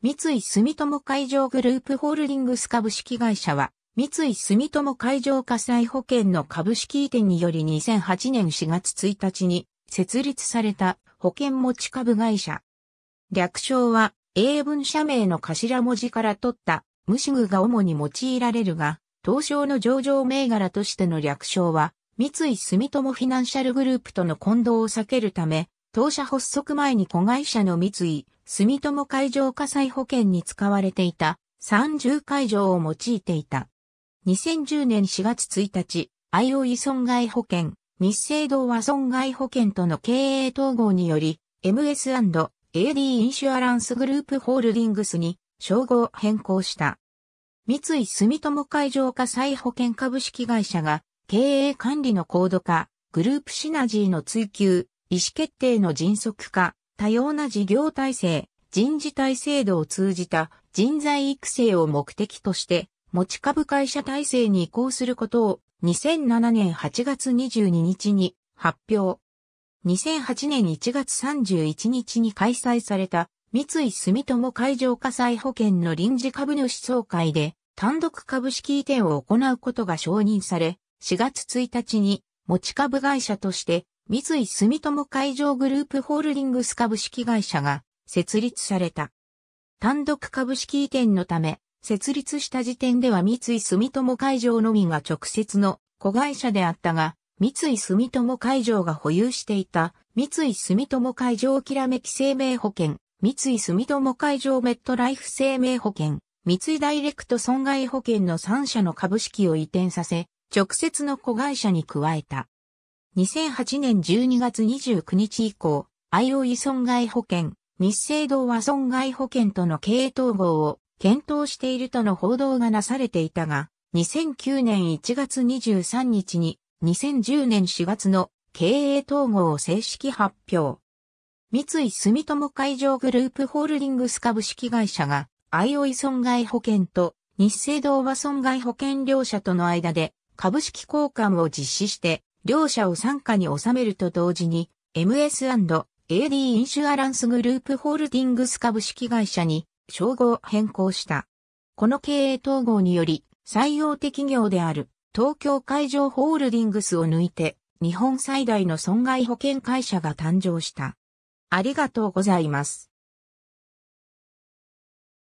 三井住友海上グループホールディングス株式会社は、三井住友海上火災保険の株式移転により2008年4月1日に設立された保険持ち株会社。略称は英文社名の頭文字から取ったムシグが主に用いられるが、東証の上場銘柄としての略称は、三井住友フィナンシャルグループとの混同を避けるため、当社発足前に子会社の三井住友海上火災保険に使われていた30海上を用いていた。2010年4月1日、IOE 損害保険、日清同和損害保険との経営統合により、MS&AD インシュアランスグループホールディングスに称号変更した。三井住友海上火災保険株式会社が経営管理の高度化、グループシナジーの追求、意思決定の迅速化、多様な事業体制、人事体制度を通じた人材育成を目的として、持ち株会社体制に移行することを2007年8月22日に発表。2008年1月31日に開催された三井住友海上火災保険の臨時株主総会で単独株式移転を行うことが承認され、4月1日に持ち株会社として三井住友海上グループホールディングス株式会社が設立された。単独株式移転のため、設立した時点では三井住友海上のみが直接の子会社であったが、三井住友海上が保有していた三井住友海上きらめき生命保険、三井住友海上メットライフ生命保険、三井ダイレクト損害保険の3社の株式を移転させ、直接の子会社に加えた。2008年12月29日以降、IOE 損害保険、日清同和損害保険との経営統合を検討しているとの報道がなされていたが、2009年1月23日に2010年4月の経営統合を正式発表。三井住友海上グループホールディングス株式会社が、IOE 損害保険と日清同和損害保険両社との間で株式交換を実施して、両社を傘下に収めると同時に、MS&AD インシュアランスグループホールディングス株式会社に、称号変更した。この経営統合により、最大手企業である東京海上ホールディングスを抜いて、日本最大の損害保険会社が誕生した。ありがとうございます。